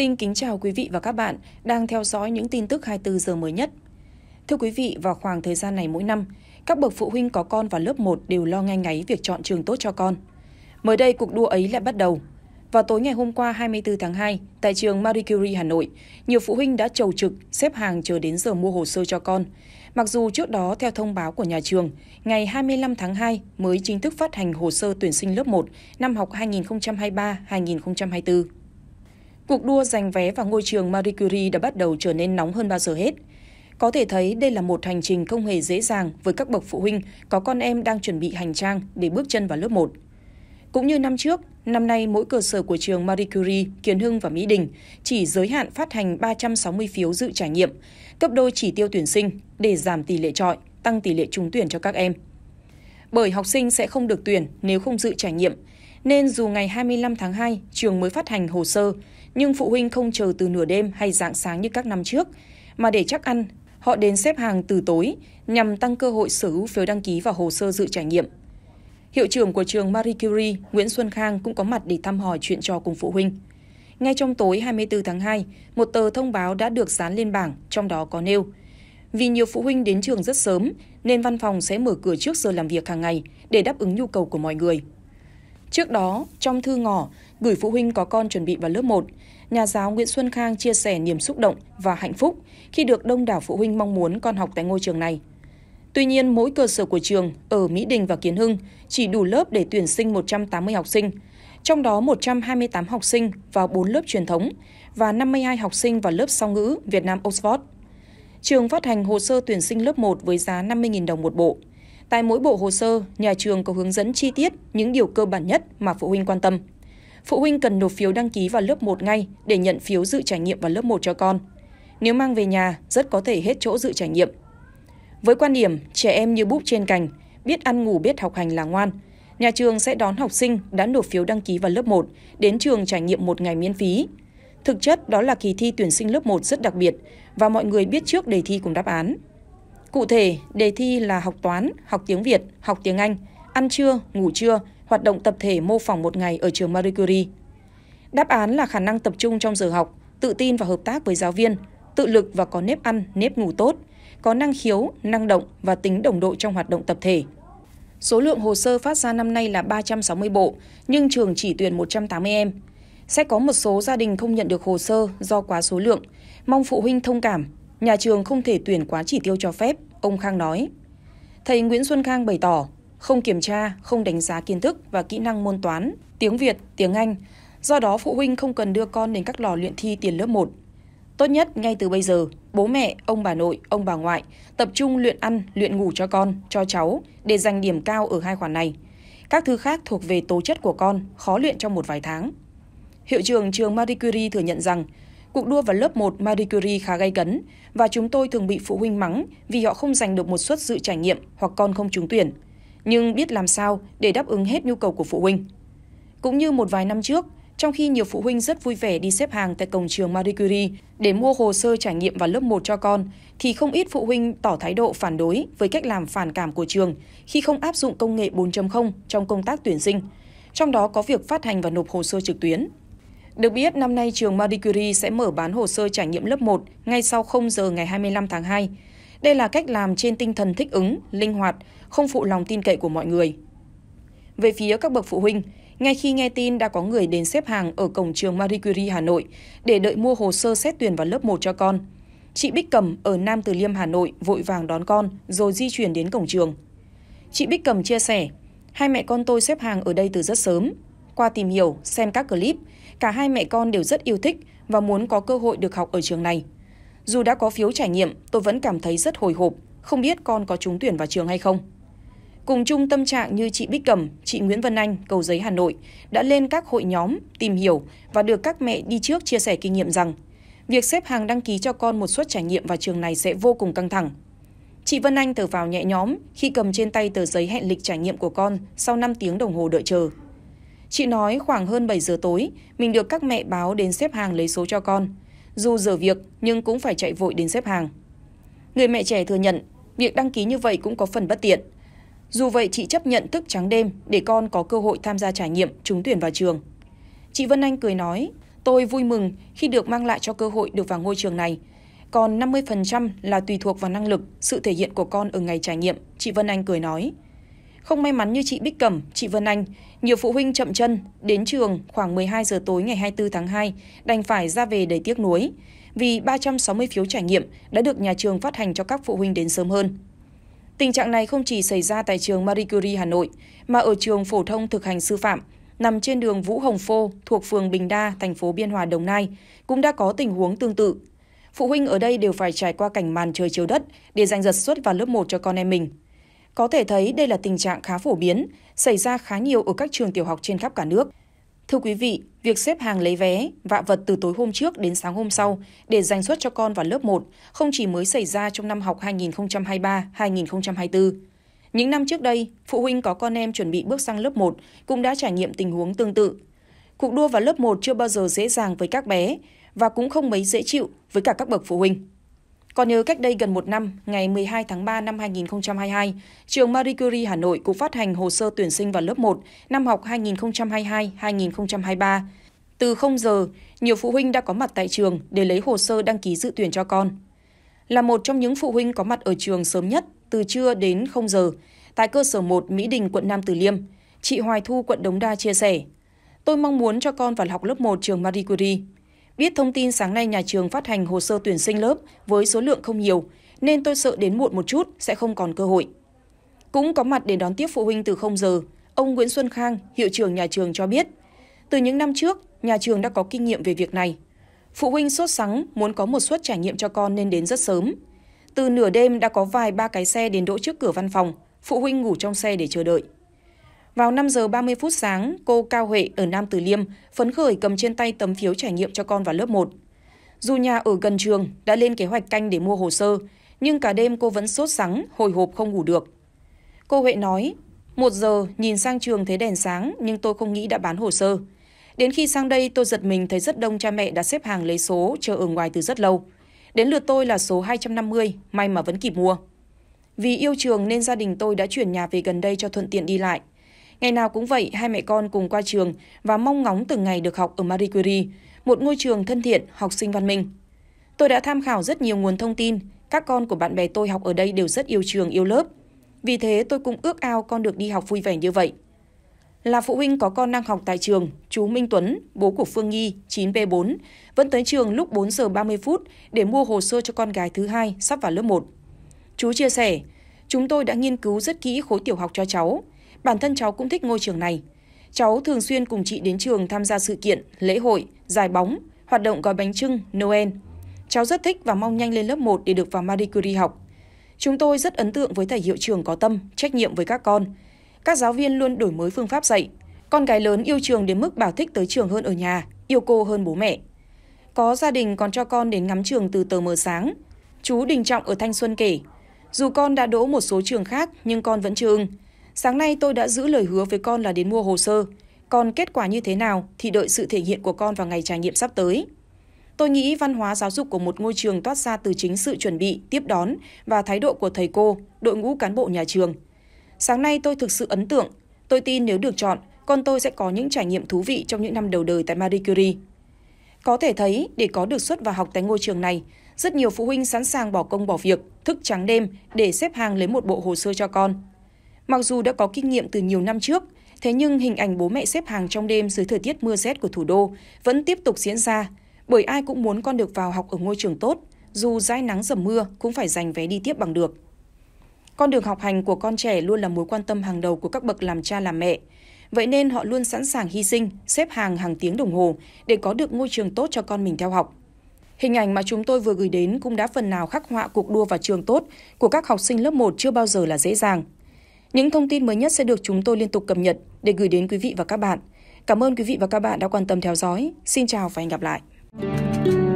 Xin kính chào quý vị và các bạn đang theo dõi những tin tức 24 giờ mới nhất. Thưa quý vị, vào khoảng thời gian này mỗi năm, các bậc phụ huynh có con vào lớp 1 đều lo ngay ngáy việc chọn trường tốt cho con. Mới đây, cuộc đua ấy lại bắt đầu. Vào tối ngày hôm qua 24 tháng 2, tại trường Marie Curie Hà Nội, nhiều phụ huynh đã trầu trực xếp hàng chờ đến giờ mua hồ sơ cho con. Mặc dù trước đó theo thông báo của nhà trường, ngày 25 tháng 2 mới chính thức phát hành hồ sơ tuyển sinh lớp 1 năm học 2023-2024. Cuộc đua giành vé vào ngôi trường Marie Curie đã bắt đầu trở nên nóng hơn bao giờ hết. Có thể thấy đây là một hành trình không hề dễ dàng với các bậc phụ huynh có con em đang chuẩn bị hành trang để bước chân vào lớp 1. Cũng như năm trước, năm nay mỗi cơ sở của trường Marie Curie, Kiến Hưng và Mỹ Đình chỉ giới hạn phát hành 360 phiếu dự trải nghiệm, cấp đôi chỉ tiêu tuyển sinh để giảm tỷ lệ trọi, tăng tỷ lệ trúng tuyển cho các em. Bởi học sinh sẽ không được tuyển nếu không dự trải nghiệm, nên dù ngày 25 tháng 2 trường mới phát hành hồ sơ, nhưng phụ huynh không chờ từ nửa đêm hay dạng sáng như các năm trước, mà để chắc ăn, họ đến xếp hàng từ tối nhằm tăng cơ hội sở hữu phiếu đăng ký và hồ sơ dự trải nghiệm. Hiệu trưởng của trường Marie Curie, Nguyễn Xuân Khang cũng có mặt để thăm hỏi chuyện trò cùng phụ huynh. Ngay trong tối 24 tháng 2, một tờ thông báo đã được dán lên bảng, trong đó có nêu. Vì nhiều phụ huynh đến trường rất sớm, nên văn phòng sẽ mở cửa trước giờ làm việc hàng ngày để đáp ứng nhu cầu của mọi người. Trước đó, trong thư ngỏ gửi phụ huynh có con chuẩn bị vào lớp 1, nhà giáo Nguyễn Xuân Khang chia sẻ niềm xúc động và hạnh phúc khi được đông đảo phụ huynh mong muốn con học tại ngôi trường này. Tuy nhiên, mỗi cơ sở của trường ở Mỹ Đình và Kiến Hưng chỉ đủ lớp để tuyển sinh 180 học sinh, trong đó 128 học sinh vào 4 lớp truyền thống và 52 học sinh vào lớp song ngữ Việt Nam Oxford. Trường phát hành hồ sơ tuyển sinh lớp 1 với giá 50.000 đồng một bộ. Tại mỗi bộ hồ sơ, nhà trường có hướng dẫn chi tiết những điều cơ bản nhất mà phụ huynh quan tâm. Phụ huynh cần nộp phiếu đăng ký vào lớp 1 ngay để nhận phiếu dự trải nghiệm vào lớp 1 cho con. Nếu mang về nhà, rất có thể hết chỗ dự trải nghiệm. Với quan điểm trẻ em như búp trên cành, biết ăn ngủ biết học hành là ngoan, nhà trường sẽ đón học sinh đã nộp phiếu đăng ký vào lớp 1 đến trường trải nghiệm một ngày miễn phí. Thực chất đó là kỳ thi tuyển sinh lớp 1 rất đặc biệt và mọi người biết trước đề thi cùng đáp án. Cụ thể, đề thi là học toán, học tiếng Việt, học tiếng Anh, ăn trưa, ngủ trưa, hoạt động tập thể mô phỏng một ngày ở trường Marie Curie. Đáp án là khả năng tập trung trong giờ học, tự tin và hợp tác với giáo viên, tự lực và có nếp ăn, nếp ngủ tốt, có năng khiếu, năng động và tính đồng đội trong hoạt động tập thể. Số lượng hồ sơ phát ra năm nay là 360 bộ, nhưng trường chỉ tuyển 180 em. Sẽ có một số gia đình không nhận được hồ sơ do quá số lượng. Mong phụ huynh thông cảm nhà trường không thể tuyển quá chỉ tiêu cho phép, ông Khang nói. Thầy Nguyễn Xuân Khang bày tỏ, không kiểm tra, không đánh giá kiến thức và kỹ năng môn toán, tiếng Việt, tiếng Anh, do đó phụ huynh không cần đưa con đến các lò luyện thi tiền lớp 1. Tốt nhất ngay từ bây giờ, bố mẹ, ông bà nội, ông bà ngoại tập trung luyện ăn, luyện ngủ cho con, cho cháu để giành điểm cao ở hai khoản này. Các thứ khác thuộc về tố chất của con, khó luyện trong một vài tháng. Hiệu trưởng trường Marie Curie thừa nhận rằng Cuộc đua vào lớp 1 Marie Curie khá gay cấn và chúng tôi thường bị phụ huynh mắng vì họ không giành được một suất dự trải nghiệm hoặc con không trúng tuyển, nhưng biết làm sao để đáp ứng hết nhu cầu của phụ huynh. Cũng như một vài năm trước, trong khi nhiều phụ huynh rất vui vẻ đi xếp hàng tại cổng trường Marie Curie để mua hồ sơ trải nghiệm vào lớp 1 cho con, thì không ít phụ huynh tỏ thái độ phản đối với cách làm phản cảm của trường khi không áp dụng công nghệ 4.0 trong công tác tuyển sinh, trong đó có việc phát hành và nộp hồ sơ trực tuyến. Được biết, năm nay trường Marie Curie sẽ mở bán hồ sơ trải nghiệm lớp 1 ngay sau 0 giờ ngày 25 tháng 2. Đây là cách làm trên tinh thần thích ứng, linh hoạt, không phụ lòng tin cậy của mọi người. Về phía các bậc phụ huynh, ngay khi nghe tin đã có người đến xếp hàng ở cổng trường Marie Curie Hà Nội để đợi mua hồ sơ xét tuyển vào lớp 1 cho con. Chị Bích Cầm ở Nam Từ Liêm Hà Nội vội vàng đón con rồi di chuyển đến cổng trường. Chị Bích Cầm chia sẻ, hai mẹ con tôi xếp hàng ở đây từ rất sớm. Qua tìm hiểu, xem các clip, Cả hai mẹ con đều rất yêu thích và muốn có cơ hội được học ở trường này. Dù đã có phiếu trải nghiệm, tôi vẫn cảm thấy rất hồi hộp, không biết con có trúng tuyển vào trường hay không. Cùng chung tâm trạng như chị Bích Cẩm, chị Nguyễn Vân Anh, Cầu Giấy Hà Nội đã lên các hội nhóm, tìm hiểu và được các mẹ đi trước chia sẻ kinh nghiệm rằng việc xếp hàng đăng ký cho con một suất trải nghiệm vào trường này sẽ vô cùng căng thẳng. Chị Vân Anh thở vào nhẹ nhóm khi cầm trên tay tờ giấy hẹn lịch trải nghiệm của con sau 5 tiếng đồng hồ đợi chờ. Chị nói khoảng hơn 7 giờ tối, mình được các mẹ báo đến xếp hàng lấy số cho con. Dù giờ việc nhưng cũng phải chạy vội đến xếp hàng. Người mẹ trẻ thừa nhận, việc đăng ký như vậy cũng có phần bất tiện. Dù vậy chị chấp nhận thức trắng đêm để con có cơ hội tham gia trải nghiệm trúng tuyển vào trường. Chị Vân Anh cười nói, tôi vui mừng khi được mang lại cho cơ hội được vào ngôi trường này. Còn 50% là tùy thuộc vào năng lực, sự thể hiện của con ở ngày trải nghiệm, chị Vân Anh cười nói. Không may mắn như chị Bích Cẩm, chị Vân Anh, nhiều phụ huynh chậm chân đến trường khoảng 12 giờ tối ngày 24 tháng 2 đành phải ra về đầy tiếc nuối vì 360 phiếu trải nghiệm đã được nhà trường phát hành cho các phụ huynh đến sớm hơn. Tình trạng này không chỉ xảy ra tại trường Marie Curie Hà Nội mà ở trường phổ thông thực hành sư phạm nằm trên đường Vũ Hồng Phô thuộc phường Bình Đa, thành phố Biên Hòa, Đồng Nai cũng đã có tình huống tương tự. Phụ huynh ở đây đều phải trải qua cảnh màn trời chiếu đất để giành giật suất vào lớp 1 cho con em mình. Có thể thấy đây là tình trạng khá phổ biến, xảy ra khá nhiều ở các trường tiểu học trên khắp cả nước. Thưa quý vị, việc xếp hàng lấy vé, vạ vật từ tối hôm trước đến sáng hôm sau để dành suất cho con vào lớp 1 không chỉ mới xảy ra trong năm học 2023-2024. Những năm trước đây, phụ huynh có con em chuẩn bị bước sang lớp 1 cũng đã trải nghiệm tình huống tương tự. Cuộc đua vào lớp 1 chưa bao giờ dễ dàng với các bé và cũng không mấy dễ chịu với cả các bậc phụ huynh. Còn nhớ cách đây gần một năm, ngày 12 tháng 3 năm 2022, trường Marie Curie Hà Nội cũng phát hành hồ sơ tuyển sinh vào lớp 1 năm học 2022-2023. Từ 0 giờ, nhiều phụ huynh đã có mặt tại trường để lấy hồ sơ đăng ký dự tuyển cho con. Là một trong những phụ huynh có mặt ở trường sớm nhất, từ trưa đến 0 giờ, tại cơ sở 1 Mỹ Đình, quận Nam Từ Liêm, chị Hoài Thu, quận Đống Đa chia sẻ, Tôi mong muốn cho con vào học lớp 1 trường Marie Curie. Biết thông tin sáng nay nhà trường phát hành hồ sơ tuyển sinh lớp với số lượng không nhiều, nên tôi sợ đến muộn một chút sẽ không còn cơ hội. Cũng có mặt để đón tiếp phụ huynh từ 0 giờ, ông Nguyễn Xuân Khang, hiệu trưởng nhà trường cho biết, từ những năm trước, nhà trường đã có kinh nghiệm về việc này. Phụ huynh sốt sắng muốn có một suất trải nghiệm cho con nên đến rất sớm. Từ nửa đêm đã có vài ba cái xe đến đỗ trước cửa văn phòng, phụ huynh ngủ trong xe để chờ đợi. Vào 5 giờ 30 phút sáng, cô Cao Huệ ở Nam Từ Liêm phấn khởi cầm trên tay tấm phiếu trải nghiệm cho con vào lớp 1. Dù nhà ở gần trường đã lên kế hoạch canh để mua hồ sơ, nhưng cả đêm cô vẫn sốt sắng, hồi hộp không ngủ được. Cô Huệ nói, một giờ nhìn sang trường thấy đèn sáng nhưng tôi không nghĩ đã bán hồ sơ. Đến khi sang đây tôi giật mình thấy rất đông cha mẹ đã xếp hàng lấy số chờ ở ngoài từ rất lâu. Đến lượt tôi là số 250, may mà vẫn kịp mua. Vì yêu trường nên gia đình tôi đã chuyển nhà về gần đây cho thuận tiện đi lại. Ngày nào cũng vậy, hai mẹ con cùng qua trường và mong ngóng từng ngày được học ở Marie Curie, một ngôi trường thân thiện, học sinh văn minh. Tôi đã tham khảo rất nhiều nguồn thông tin, các con của bạn bè tôi học ở đây đều rất yêu trường, yêu lớp. Vì thế tôi cũng ước ao con được đi học vui vẻ như vậy. Là phụ huynh có con đang học tại trường, chú Minh Tuấn, bố của Phương Nghi, 9B4, vẫn tới trường lúc 4 giờ 30 phút để mua hồ sơ cho con gái thứ hai sắp vào lớp 1. Chú chia sẻ, chúng tôi đã nghiên cứu rất kỹ khối tiểu học cho cháu, Bản thân cháu cũng thích ngôi trường này. Cháu thường xuyên cùng chị đến trường tham gia sự kiện, lễ hội, giải bóng, hoạt động gói bánh trưng, Noel. Cháu rất thích và mong nhanh lên lớp 1 để được vào Marie Curie học. Chúng tôi rất ấn tượng với thầy hiệu trường có tâm, trách nhiệm với các con. Các giáo viên luôn đổi mới phương pháp dạy. Con gái lớn yêu trường đến mức bảo thích tới trường hơn ở nhà, yêu cô hơn bố mẹ. Có gia đình còn cho con đến ngắm trường từ tờ mờ sáng. Chú Đình Trọng ở Thanh Xuân kể, dù con đã đỗ một số trường khác nhưng con vẫn chưa Sáng nay tôi đã giữ lời hứa với con là đến mua hồ sơ, còn kết quả như thế nào thì đợi sự thể hiện của con vào ngày trải nghiệm sắp tới. Tôi nghĩ văn hóa giáo dục của một ngôi trường toát ra từ chính sự chuẩn bị, tiếp đón và thái độ của thầy cô, đội ngũ cán bộ nhà trường. Sáng nay tôi thực sự ấn tượng, tôi tin nếu được chọn, con tôi sẽ có những trải nghiệm thú vị trong những năm đầu đời tại Marie Curie. Có thể thấy, để có được suất vào học tại ngôi trường này, rất nhiều phụ huynh sẵn sàng bỏ công bỏ việc, thức trắng đêm để xếp hàng lấy một bộ hồ sơ cho con. Mặc dù đã có kinh nghiệm từ nhiều năm trước, thế nhưng hình ảnh bố mẹ xếp hàng trong đêm dưới thời tiết mưa rét của thủ đô vẫn tiếp tục diễn ra, bởi ai cũng muốn con được vào học ở ngôi trường tốt, dù dãi nắng dầm mưa cũng phải giành vé đi tiếp bằng được. Con đường học hành của con trẻ luôn là mối quan tâm hàng đầu của các bậc làm cha làm mẹ. Vậy nên họ luôn sẵn sàng hy sinh, xếp hàng hàng tiếng đồng hồ để có được ngôi trường tốt cho con mình theo học. Hình ảnh mà chúng tôi vừa gửi đến cũng đã phần nào khắc họa cuộc đua vào trường tốt của các học sinh lớp 1 chưa bao giờ là dễ dàng. Những thông tin mới nhất sẽ được chúng tôi liên tục cập nhật để gửi đến quý vị và các bạn. Cảm ơn quý vị và các bạn đã quan tâm theo dõi. Xin chào và hẹn gặp lại.